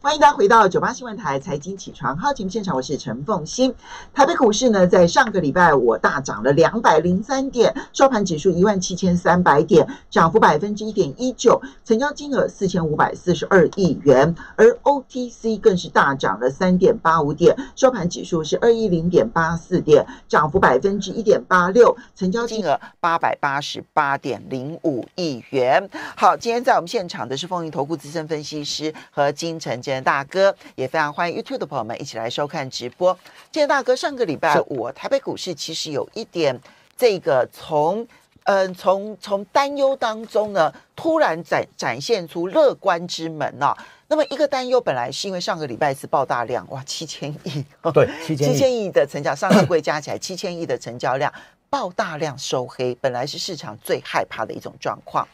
欢迎大家回到九八新闻台财经起床好，节目现场我是陈凤欣。台北股市呢，在上个礼拜我大涨了两百零三点，收盘指数一万七千三百点，涨幅百分之一点一九，成交金额四千五百四十二亿元。而 OTC 更是大涨了三点八五点，收盘指数是二亿零点八四点，涨幅百分之一点八六，成交金额八百八十八点零五亿元。好，今天在我们现场的是风云投顾资深分析师和金城。杰大哥也非常欢迎 YouTube 的朋友们一起来收看直播。杰大哥，上个礼拜五台北股市其实有一点这个从嗯从从担忧当中呢，突然展展现出乐观之门啊。那么一个担忧本来是因为上个礼拜四爆大量哇七千亿对七千亿的成交，上证会加起来七千亿的成交量爆大量收黑，本来是市场最害怕的一种状况。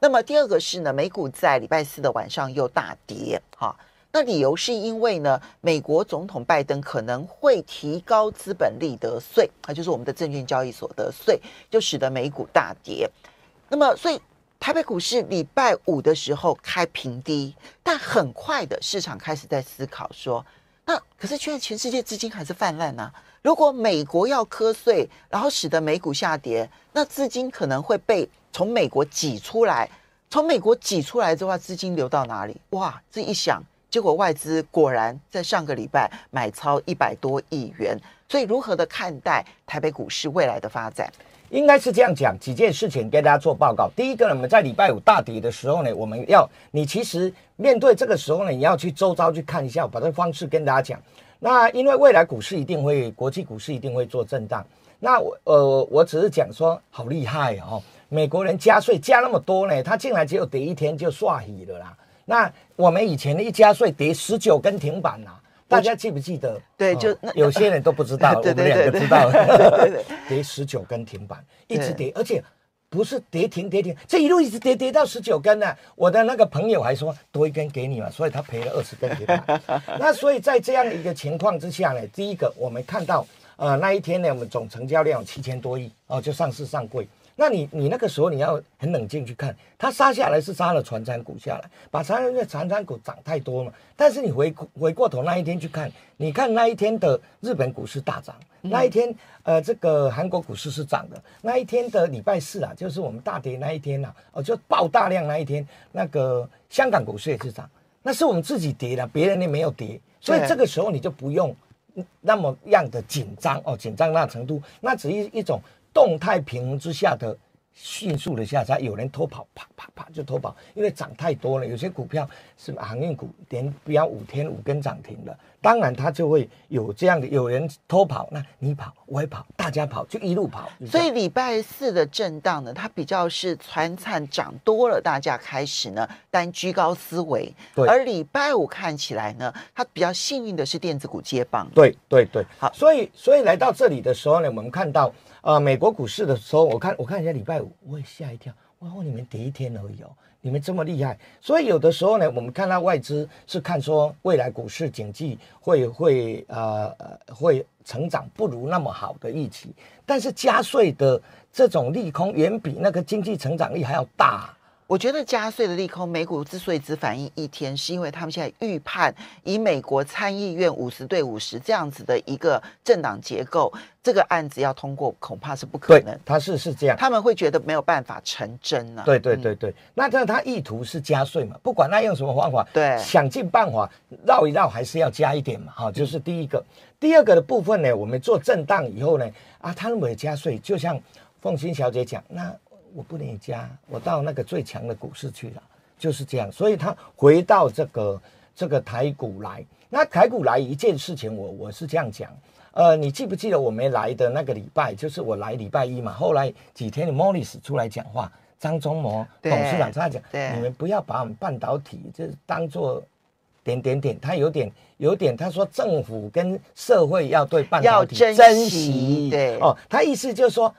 那么第二个是呢，美股在礼拜四的晚上又大跌哈。那理由是因为呢，美国总统拜登可能会提高资本利得税，啊，就是我们的证券交易所得税，就使得美股大跌。那么，所以台北股市礼拜五的时候开平低，但很快的市场开始在思考说，那可是现在全世界资金还是泛滥呐。如果美国要磕税，然后使得美股下跌，那资金可能会被从美国挤出来。从美国挤出来之后，资金流到哪里？哇，这一想。结果外资果然在上个礼拜买超一百多亿元，所以如何的看待台北股市未来的发展？应该是这样讲，几件事情跟大家做报告。第一个呢，我们在礼拜五大跌的时候呢，我们要你其实面对这个时候呢，你要去周遭去看一下，把这个方式跟大家讲。那因为未来股市一定会，国际股市一定会做震荡。那我呃，我只是讲说，好厉害哦，美国人加税加那么多呢，他进来只有第一天就刷喜了啦。那我们以前的一加税跌十九根停板呐，大家记不记得？对，就有些人都不知道，我们两个知道。跌十九根停板，一直跌，而且不是跌停跌停，这一路一直跌跌到十九根呢。我的那个朋友还说多一根给你嘛，所以他赔了二十根停板。那所以在这样一个情况之下呢，第一个我们看到，呃，那一天呢，我们总成交量七千多亿哦，就上市上柜。那你你那个时候你要很冷静去看，它杀下来是杀了船产股下来，把长在船产股涨太多嘛。但是你回回过头那一天去看，你看那一天的日本股市大涨，那一天呃这个韩国股市是涨的，那一天的礼拜四啊，就是我们大跌那一天呐，哦就爆大量那一天，那个香港股市也是涨，那是我们自己跌的，别人呢没有跌，所以这个时候你就不用那么样的紧张哦，紧张那程度，那只是一种。动态平衡之下的迅速的下杀，有人偷跑，啪啪啪就偷跑，因为涨太多了，有些股票是航运股，连标五天五根涨停了，当然它就会有这样的有人偷跑，那你跑，我也跑，大家跑就一路跑。所以礼拜四的震荡呢，它比较是川产涨多了，大家开始呢单居高思维，而礼拜五看起来呢，它比较幸运的是电子股接棒。对对对，好，所以所以来到这里的时候呢，我们看到。呃，美国股市的时候，我看我看人家礼拜五，我也吓一跳，哇！你们跌一天而已哦，你们这么厉害。所以有的时候呢，我们看到外资是看说未来股市经济会会呃呃会成长不如那么好的预期，但是加税的这种利空远比那个经济成长力还要大。我觉得加税的利空，美股之所以只反应一天，是因为他们现在预判以美国参议院五十对五十这样子的一个政党结构，这个案子要通过恐怕是不可能。他是是这样，他们会觉得没有办法成真了。对对对对，那但是他意图是加税嘛，不管他用什么方法，对，想尽办法绕一绕还是要加一点嘛，哈，就是第一个，第二个的部分呢，我们做震荡以后呢，啊，他认为加税就像凤青小姐讲那。我不能家，我到那个最强的股市去了，就是这样。所以他回到这个这个台股来，那台股来一件事情，我我是这样讲，呃，你记不记得我没来的那个礼拜，就是我来礼拜一嘛，后来几天的 Morris 出来讲话，张忠谋董事长他讲，你们不要把我们半导体这当做点点点，他有点有点，他说政府跟社会要对半导体珍惜，对哦，他意思就是说。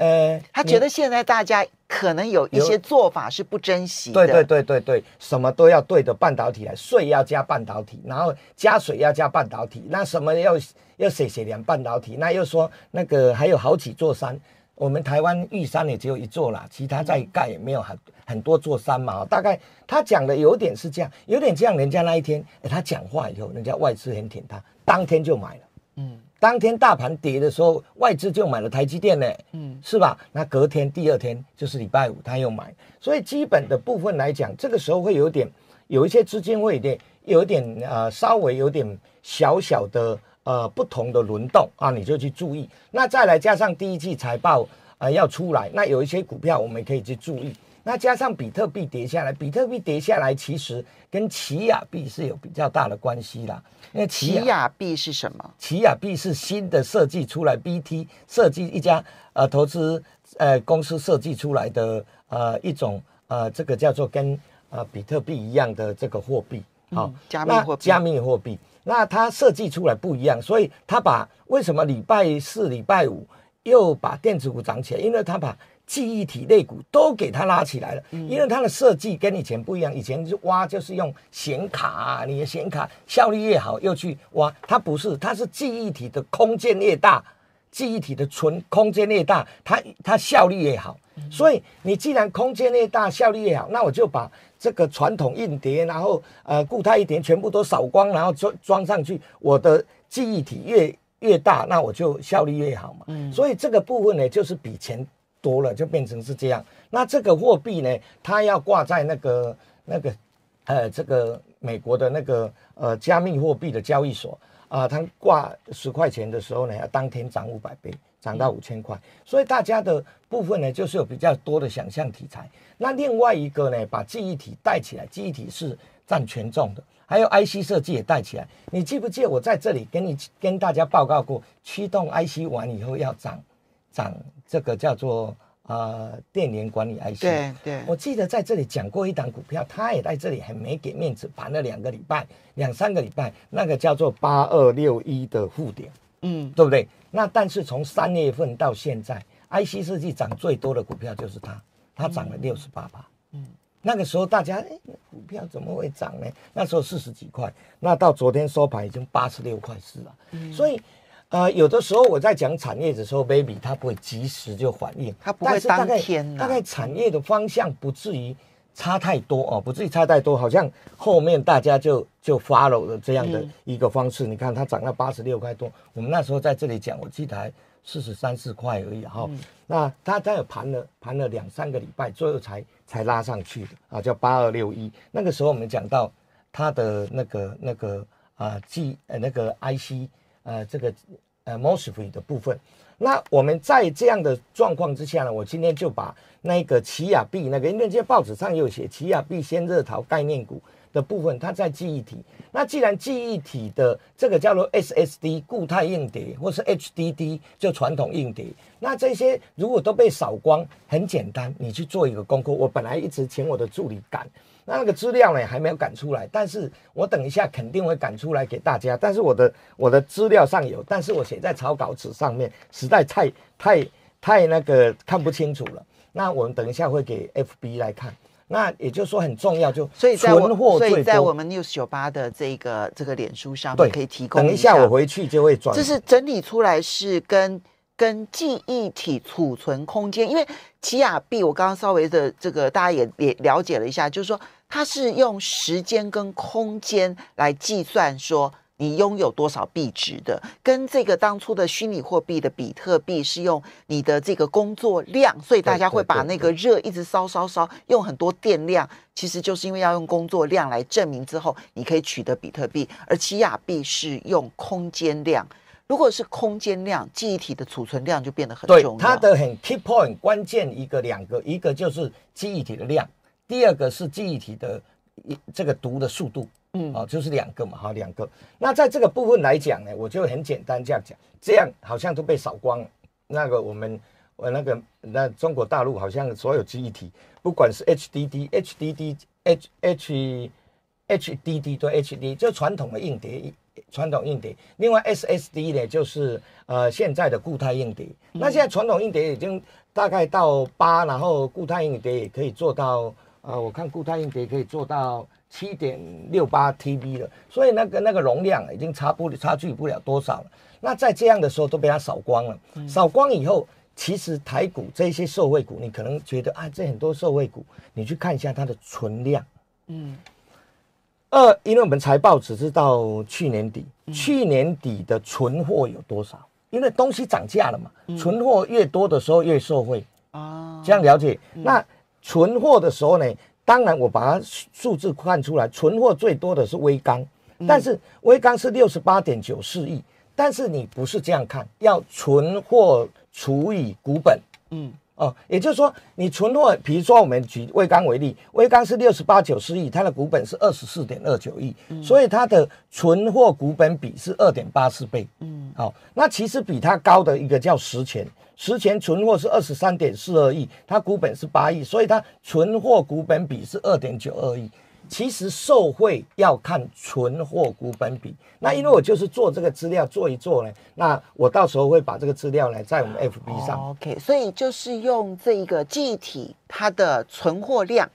呃，他觉得现在大家可能有一些做法是不珍惜。对对对对对，什么都要对着半导体来，税要加半导体，然后加水要加半导体，那什么要要写写量半导体，那又说那个还有好几座山，我们台湾玉山也只有一座啦，其他再盖也没有很很多座山嘛。大概他讲的有点是这样，有点像人家那一天，他讲话以后，人家外资很挺他，当天就买了。嗯。当天大盘跌的时候，外资就买了台积电呢，嗯，是吧？那隔天第二天就是礼拜五，他又买，所以基本的部分来讲，这个时候会有点，有一些资金会有点，有点呃，稍微有点小小的呃不同的轮动啊，你就去注意。那再来加上第一季财报啊要出来，那有一些股票我们可以去注意。它加上比特币跌下来，比特币跌下来其实跟奇亚币是有比较大的关系啦。因为奇亚币是什么？奇亚币是新的设计出来，BT 设计一家呃投资呃公司设计出来的呃一种呃这个叫做跟呃比特币一样的这个货币。好，加密货币。加密货币，那它设计出来不一样，所以它把为什么礼拜四、礼拜五又把电子股涨起来？因为它把。记忆体、肋骨都给它拉起来了，因为它的设计跟以前不一样。以前就挖，就是用显卡，你的显卡效率越好，又去挖它不是，它是记忆体的空间越大，记忆体的存空间越大，它它效率越好。所以你既然空间越大，效率越好，那我就把这个传统硬碟，然后呃固态一碟全部都扫光，然后装装上去。我的记忆体越越大，那我就效率越好嘛。所以这个部分呢，就是比前。多了就变成是这样，那这个货币呢，它要挂在那个那个，呃，这个美国的那个呃加密货币的交易所啊，它挂十块钱的时候呢，要当天涨五百倍，涨到五千块。所以大家的部分呢，就是有比较多的想象题材。那另外一个呢，把记忆体带起来，记忆体是占权重的，还有 IC 设计也带起来。你记不记？我在这里跟你跟大家报告过，驱动 IC 完以后要涨。涨这个叫做呃电源管理 IC，对对，我记得在这里讲过一档股票，他也在这里很没给面子，盘了两个礼拜，两三个礼拜，那个叫做八二六一的负点，嗯，对不对？那但是从三月份到现在，IC 设计涨最多的股票就是它，它涨了六十八吧，那个时候大家哎股票怎么会涨呢？那时候四十几块，那到昨天收盘已经八十六块四了，所以。呃，有的时候我在讲产业的时候，baby 它不会及时就反应，它不会当天。大概产业的方向不至于差太多哦，不至于差太多。好像后面大家就就 follow 了这样的一个方式。你看它涨到八十六块多，我们那时候在这里讲，我记得四十三四块而已哈。那它它有盘了盘了两三个礼拜，最后才才拉上去的啊，叫八二六一。那个时候我们讲到它的那个那个啊，G 呃那个 IC。呃，这个呃，mosfet 的部分，那我们在这样的状况之下呢，我今天就把那个奇亚币那个，因为今些报纸上有写，奇亚币先热淘概念股的部分，它在记忆体。那既然记忆体的这个叫做 SSD 固态硬碟，或是 HDD 就传统硬碟，那这些如果都被扫光，很简单，你去做一个功课。我本来一直请我的助理赶。那那个资料呢还没有赶出来，但是我等一下肯定会赶出来给大家。但是我的我的资料上有，但是我写在草稿纸上面，实在太太太那个看不清楚了。那我们等一下会给 FB 来看。那也就是说很重要，就所以在我们所以在我们 News 酒吧的这个这个脸书上面可以提供。等一下我回去就会转。这是整理出来是跟。跟记忆体储存空间，因为奇亚币，我刚刚稍微的这个大家也也了解了一下，就是说它是用时间跟空间来计算说你拥有多少币值的，跟这个当初的虚拟货币的比特币是用你的这个工作量，所以大家会把那个热一直烧烧烧，用很多电量，其实就是因为要用工作量来证明之后你可以取得比特币，而奇亚币是用空间量。如果是空间量，记忆体的储存量就变得很重要。对，它的很 key point 关键一个两个，一个就是记忆体的量，第二个是记忆体的这个读的速度。嗯，啊，就是两个嘛，哈，两个。那在这个部分来讲呢，我就很简单这样讲，这样好像都被扫光。那个我们我那个那中国大陆好像所有记忆体，不管是 HDD、HDD、H H HDD 对 HDD，就传统的硬碟。传统硬碟，另外 SSD 呢，就是呃现在的固态硬碟。那现在传统硬碟已经大概到八，然后固态硬碟也可以做到，呃，我看固态硬碟可以做到七点六八 TB 了。所以那个那个容量已经差不差距不了多少了。那在这样的时候都被它扫光了。扫光以后，其实台股这些社会股，你可能觉得啊，这很多社会股，你去看一下它的存量，嗯。二，因为我们财报只是到去年底，去年底的存货有多少？因为东西涨价了嘛，存货越多的时候越受惠啊，这样了解。那存货的时候呢，当然我把它数字看出来，存货最多的是微钢，但是微钢是六十八点九四亿，但是你不是这样看，要存货除以股本，嗯。哦，也就是说，你存货，比如说我们举威钢为例，威钢是六十八九十亿，它的股本是二十四点二九亿，所以它的存货股本比是二点八四倍。嗯，好，那其实比它高的一个叫十钱，十钱存货是二十三点四二亿，它股本是八亿，所以它存货股本比是二点九二亿。其实受贿要看存货股本比，那因为我就是做这个资料做一做呢，那我到时候会把这个资料呢在我们 FB 上，OK，所以就是用这一记忆体它的存货量，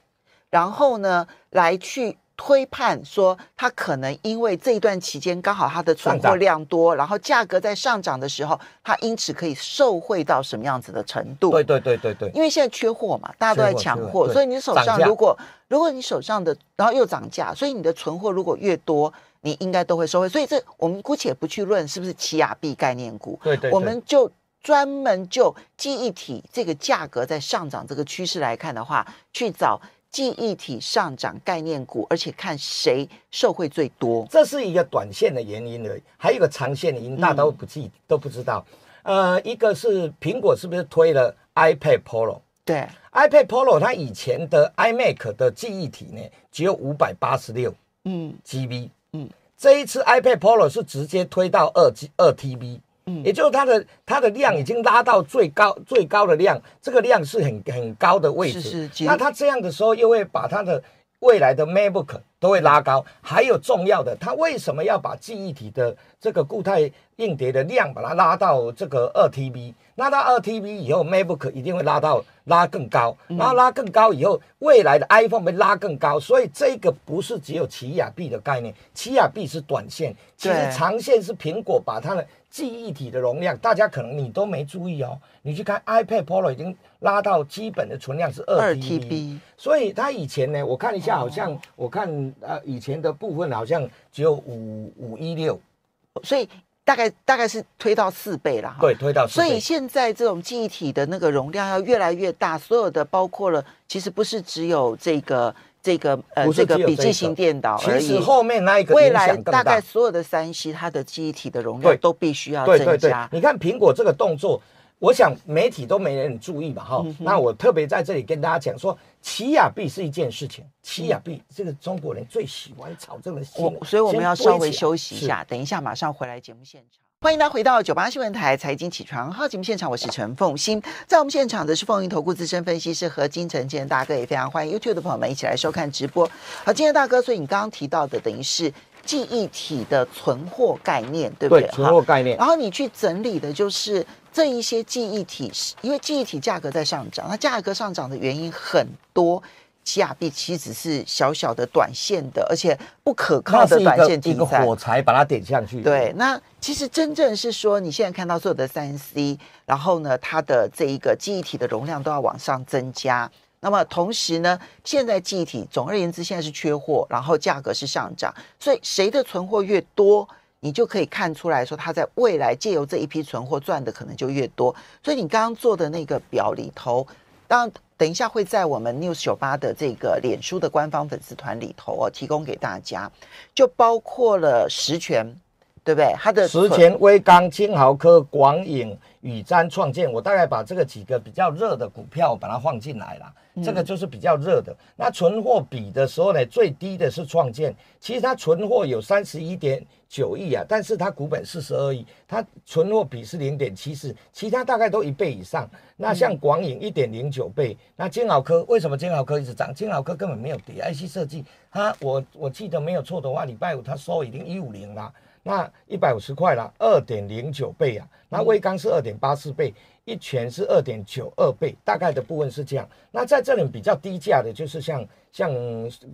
然后呢来去。推判说，他可能因为这一段期间刚好他的存货量多，然后价格在上涨的时候，他因此可以受惠到什么样子的程度？对对对对对。因为现在缺货嘛，大家都在抢货，所以你手上如果如果你手上的，然后又涨价，所以你的存货如果越多，你应该都会受回。所以这我们姑且不去论是不是奇亚币概念股，对对，我们就专门就记忆体这个价格在上涨这个趋势来看的话，去找。记忆体上涨概念股，而且看谁受惠最多，这是一个短线的原因而已，还有一个长线因，大家都不记都不知道。呃，一个是苹果是不是推了 iPad Pro？对，iPad Pro 它以前的 iMac 的记忆体呢只有五百八十六嗯 GB，嗯，这一次 iPad Pro 是直接推到二 G 二 TB。也就是它的它的量已经拉到最高最高的量，这个量是很很高的位置。那它这样的时候，又会把它的未来的 macbook。都会拉高，还有重要的，它为什么要把记忆体的这个固态硬碟的量把它拉到这个二 TB？拉到二 TB 以后，MacBook 一定会拉到拉更高，然后拉更高以后，未来的 iPhone 被拉更高，所以这个不是只有奇亚币的概念，奇亚币是短线，其实长线是苹果把它的记忆体的容量，大家可能你都没注意哦，你去看 iPad Pro 已经拉到基本的存量是二二 TB，所以它以前呢，我看一下，好像我看。呃，以前的部分好像只有五五一六，所以大概大概是推到四倍了。对，推到四倍。所以现在这种记忆体的那个容量要越来越大，所有的包括了，其实不是只有这个这个呃这个笔记型电脑而已。其实后面那一个大。未来大概所有的三 C 它的记忆体的容量都必须要增加。对对对，你看苹果这个动作。我想媒体都没人注意嘛，哈。那我特别在这里跟大家讲说，奇亚币是一件事情，奇亚币这个中国人最喜欢炒这么些，所以我们要稍微休息一下，等一下马上回来节目现场。欢迎大家回到九八新闻台财经起床号节目现场，我是陈凤欣，在我们现场的是凤云投顾资深分析师何金城，今天大哥也非常欢迎 YouTube 的朋友们一起来收看直播。好，今天大哥，所以你刚刚提到的等于是记忆体的存货概念，对不对？存货概念，然后你去整理的就是。这一些记忆体，因为记忆体价格在上涨，它价格上涨的原因很多，七二币其实只是小小的短线的，而且不可靠的短线题材。一个火柴把它点上去。对，那其实真正是说，你现在看到所有的三 C，然后呢，它的这一个记忆体的容量都要往上增加。那么同时呢，现在记忆体总而言之，现在是缺货，然后价格是上涨，所以谁的存货越多？你就可以看出来说，他在未来借由这一批存货赚的可能就越多。所以你刚刚做的那个表里头，当等一下会在我们 news 九八的这个脸书的官方粉丝团里头哦提供给大家，就包括了实权。对不对？它的石前微钢、金豪科、广影、宇瞻创建，我大概把这个几个比较热的股票把它放进来了。这个就是比较热的。那存货比的时候呢，最低的是创建，其实它存货有三十一点九亿啊，但是它股本四十二亿，它存货比是零点七四，其他大概都一倍以上。那像广影一点零九倍，那金豪科为什么金豪科一直涨？金豪科根本没有跌，IC 设计，它我我记得没有错的话，礼拜五他收已经一五零了。那一百五十块了，二点零九倍啊，那微刚是二点八四倍，一拳是二点九二倍，大概的部分是这样。那在这里比较低价的，就是像像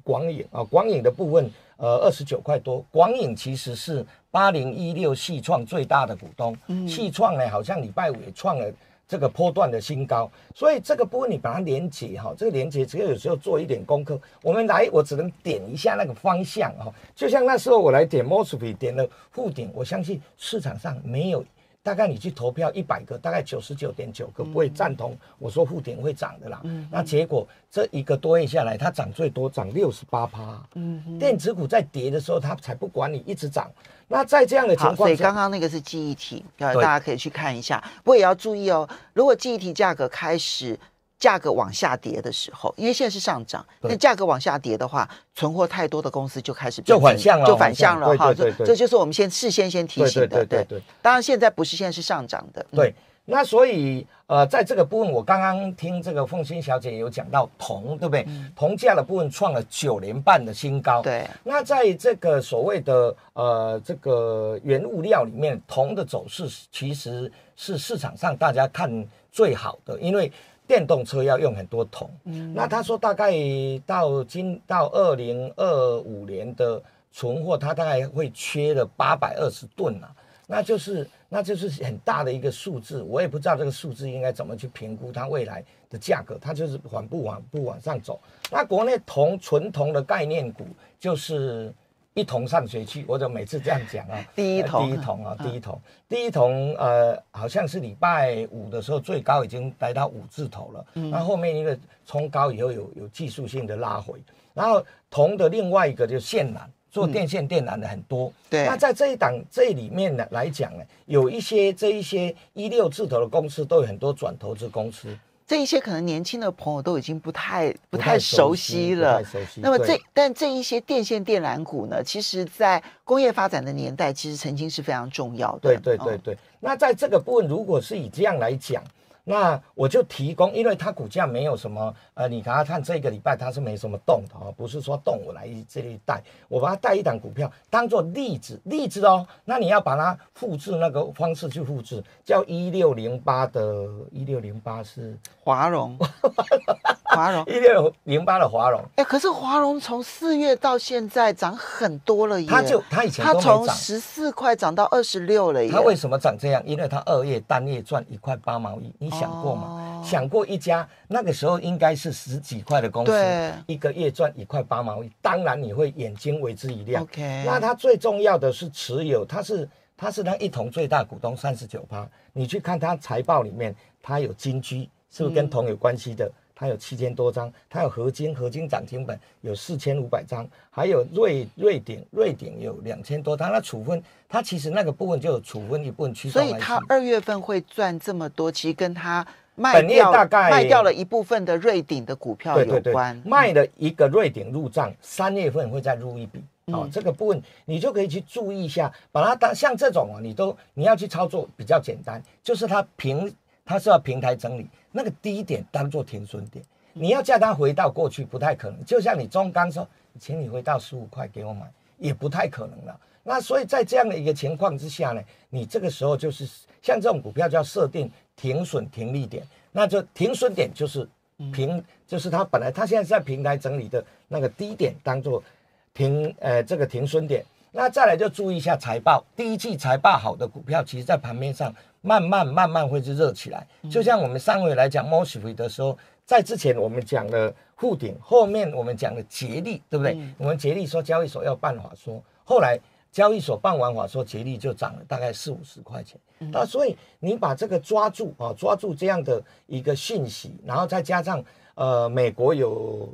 广影啊，广影的部分，呃，二十九块多。广影其实是八零一六气创最大的股东，气创呢，好像礼拜五也创了。这个波段的新高，所以这个波你把它连接哈，这个连接只有有时候做一点功课。我们来，我只能点一下那个方向哈，就像那时候我来点 m o s a i 点的复顶，我相信市场上没有。大概你去投票一百个，大概九十九点九个不会赞同我说富田会涨的啦。那结果这一个多月下来，它涨最多涨六十八趴。嗯，电子股在跌的时候，它才不管你一直涨。那在这样的情况，所以刚刚那个是记忆体，大家可以去看一下。不过也要注意哦，如果记忆体价格开始。价格往下跌的时候，因为现在是上涨，那价格往下跌的话，存货太多的公司就开始就反向了，就反向了哈。这这就是我们先事先先提醒的，对对对。当然现在不是现在是上涨的，对。那所以呃，在这个部分，我刚刚听这个凤欣小姐有讲到铜，对不对？铜价的部分创了九年半的新高。对。那在这个所谓的呃这个原物料里面，铜的走势其实是市场上大家看最好的，因为。电动车要用很多铜，那他说大概到今到二零二五年的存货，它大概会缺了八百二十吨啊，那就是那就是很大的一个数字。我也不知道这个数字应该怎么去评估它未来的价格，它就是缓不缓不往上走。那国内铜纯铜的概念股就是。一桶上学去，我就每次这样讲啊。第一桶，第一桶啊，第一桶，第一桶，呃，好像是礼拜五的时候最高已经来到五字头了。嗯。那后面一个冲高以后有有技术性的拉回，然后铜的另外一个就是电缆，做电线电缆的很多。对。那在这一档这里面呢来讲呢，有一些这一些一六字头的公司都有很多转投资公司。这一些可能年轻的朋友都已经不太不太熟悉了。那么这但这一些电线电缆股呢，其实在工业发展的年代，其实曾经是非常重要的。对对对对。那在这个部分，如果是以这样来讲。那我就提供，因为它股价没有什么，呃，你给他看这个礼拜它是没什么动的哦，不是说动我来这一带，我把它带一档股票当做例子，例子哦，那你要把它复制那个方式去复制，叫一六零八的，一六零八是华融，华融一六零八的华融，哎，可是华融从四月到现在涨很多了，它就它以前它从十四块涨到二十六了，它为什么涨这样？因为它二月单月赚一块八毛一，你。想过嘛？想过一家那个时候应该是十几块的公司，一个月赚一块八毛一，当然你会眼睛为之一亮。那它最重要的是持有，它是它是他一同最大股东三十九趴，你去看它财报里面，它有金居，是不是跟铜有关系的？它有七千多张，它有合金，合金涨停板有四千五百张，还有瑞瑞鼎，瑞鼎有两千多张。那处分，它其实那个部分就有处分一部分区所以它二月份会赚这么多，其实跟它卖掉卖掉了一部分的瑞鼎的股票有关。对对对，卖了一个瑞鼎入账，三月份会再入一笔。哦，这个部分你就可以去注意一下，把它当像这种啊，你都你要去操作比较简单，就是它平。他是要平台整理那个低点当做停损点，你要叫他回到过去不太可能。就像你中钢说，请你回到十五块给我买，也不太可能了。那所以在这样的一个情况之下呢，你这个时候就是像这种股票就要设定停损停利点，那就停损点就是平，就是他本来他现在在平台整理的那个低点当做停呃，这个停损点。那再来就注意一下财报，第一季财报好的股票，其实在盘面上慢慢慢慢会是热起来。就像我们上回来讲摩西回的时候，在之前我们讲的沪顶，后面我们讲的捷力，对不对？我们捷力说交易所要办法说，后来交易所办完法说捷力就涨了大概四五十块钱。那所以你把这个抓住啊，抓住这样的一个讯息，然后再加上呃美国有。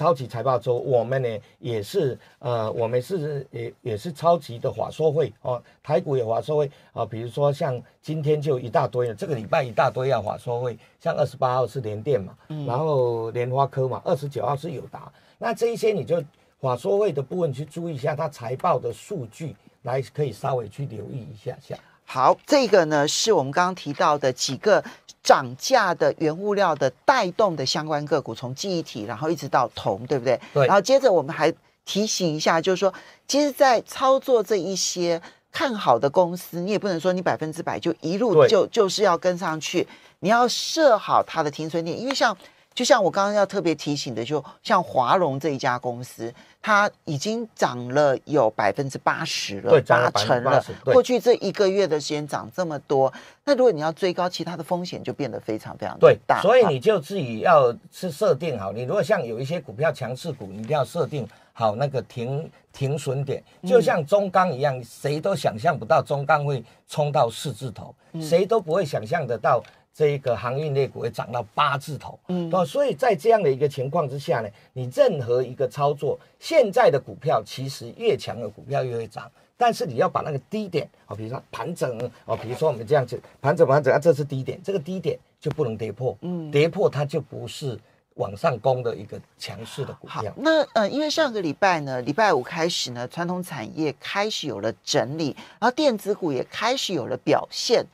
超级财报周，我们呢也是，呃，我们是也也是超级的华硕会哦，台股也华硕会啊。比如说像今天就一大堆，这个礼拜一大堆要华硕会，像二十八号是联电嘛，然后莲花科嘛，二十九号是有达，那这一些你就华硕会的部分去注意一下，它财报的数据来可以稍微去留意一下下。好，这个呢是我们刚刚提到的几个涨价的原物料的带动的相关个股，从记忆体，然后一直到铜，对不对？对。然后接着我们还提醒一下，就是说，其实，在操作这一些看好的公司，你也不能说你百分之百就一路就就是要跟上去，你要设好它的停损点，因为像就像我刚刚要特别提醒的，就像华融这一家公司。它已经涨了有百分之八十了，八成了。过去这一个月的时间涨这么多，那如果你要追高，其他的风险就变得非常非常大。所以你就自己要去设定好，你如果像有一些股票强势股，你一定要设定好那个停停损点，就像中钢一样，谁都想象不到中钢会冲到四字头，谁都不会想象得到。这一个航运类股会涨到八字头，嗯，那所以在这样的一个情况之下呢，你任何一个操作，现在的股票其实越强的股票越会涨，但是你要把那个低点，哦，比如说盘整，哦，比如说我们这样子盘整盘整，啊，这是低点，这个低点就不能跌破，嗯，跌破它就不是往上攻的一个强势的股票。那呃，因为上个礼拜呢，礼拜五开始呢，传统产业开始有了整理，然后电子股也开始有了表现，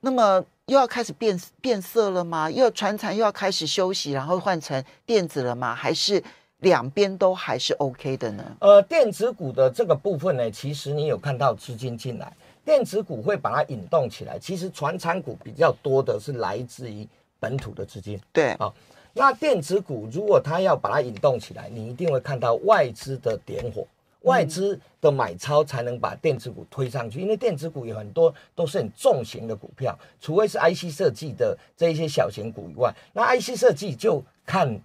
那么。又要开始变变色了吗？又要船厂又要开始休息，然后换成电子了吗？还是两边都还是 OK 的呢？呃，电子股的这个部分呢，其实你有看到资金进来，电子股会把它引动起来。其实船产股比较多的是来自于本土的资金，对啊。那电子股如果它要把它引动起来，你一定会看到外资的点火。外资的买超才能把电子股推上去，因为电子股有很多都是很重型的股票，除非是 IC 设计的这一些小型股以外，那 IC 设计就看，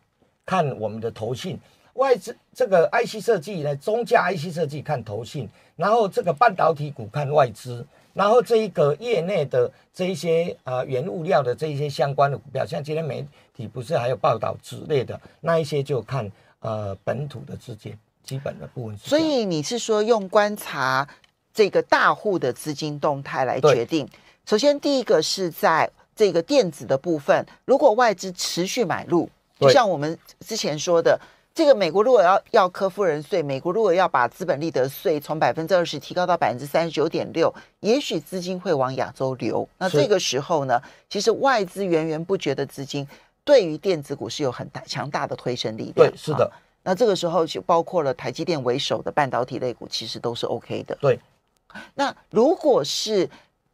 看我们的投信外资这个 IC 设计呢，中价 IC 设计看投信，然后这个半导体股看外资，然后这一个业内的这一些呃原物料的这一些相关的股票，像今天媒体不是还有报道之类的那一些就看呃本土的资金。基本的部分，所以你是说用观察这个大户的资金动态来决定。首先，第一个是在这个电子的部分，如果外资持续买入，就像我们之前说的，这个美国如果要要科夫人税，美国如果要把资本利得税从百分之二十提高到百分之三十九点六，也许资金会往亚洲流。那这个时候呢，其实外资源源不绝的资金对于电子股是有很大强大的推升力量。对，是的。那这个时候就包括了台积电为首的半导体类股，其实都是 O K 的。对。那如果是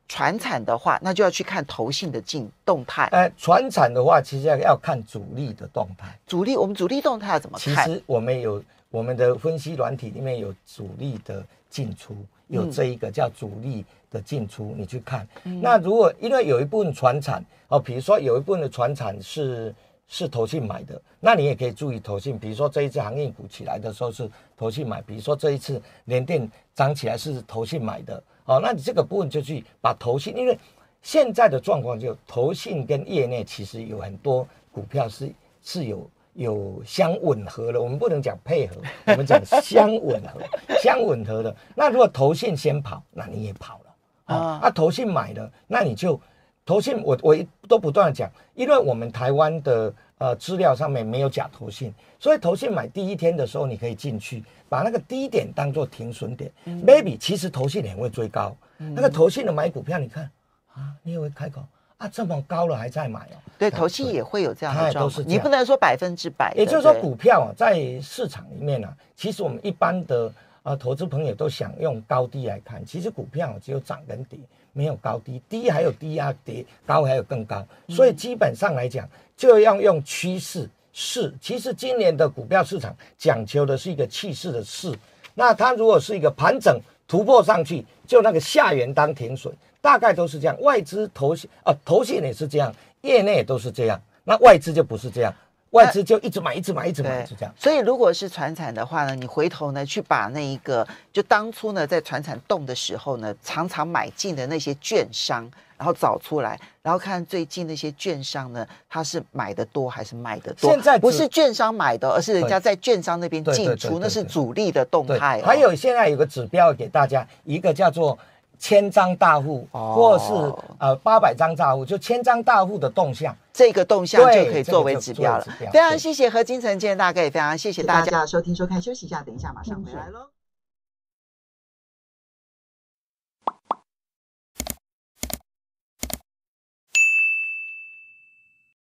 船产的话，那就要去看投信的进动态。哎，船产的话，其实要要看主力的动态。主力，我们主力动态要怎么看？其实我们有我们的分析软体里面有主力的进出，有这一个叫主力的进出，你去看。那如果因为有一部分船产哦，比如说有一部分的船产是。是投信买的，那你也可以注意投信。比如说这一次行业股起来的时候是投信买，比如说这一次联电涨起来是投信买的，好，那你这个部分就去把投信，因为现在的状况就投信跟业内其实有很多股票是是有有相吻合的。我们不能讲配合，我们讲相吻合，相吻合的。那如果投信先跑，那你也跑了啊。那投信买了，那你就。投信我我都不断的讲，因为我们台湾的呃资料上面没有假投信，所以投信买第一天的时候你可以进去，把那个低点当做停损点。m a y b e 其实投信也会追高，那个投信的买股票，你看啊，你也会开口啊，这么高了还在买哦？对，投信也会有这样的状况。你不能说百分之百。也就是说，股票啊，在市场里面呢，其实我们一般的啊投资朋友都想用高低来看，其实股票只有涨跟跌。没有高低，低还有低压，低高还有更高，所以基本上来讲就要用趋势势。其实今年的股票市场讲究的是一个气势的势。那它如果是一个盘整突破上去，就那个下元当停损，大概都是这样。外资投信啊，投信也是这样，业内都是这样，那外资就不是这样。外资就一直买，一直买，一直买，就这样。所以，如果是船产的话呢，你回头呢去把那一个，就当初呢在船产动的时候呢，常常买进的那些券商，然后找出来，然后看最近那些券商呢，他是买的多还是卖的多？现在不是券商买的，而是人家在券商那边进出，那是主力的动态。还有现在有个指标给大家，一个叫做。千张大户，或是呃八百张大户，就千张大户的动向，这个动向就可以作为指标了。对啊，谢谢何金城，今天大哥，也非常谢谢大家收听收看，休息一下，等一下马上回来喽。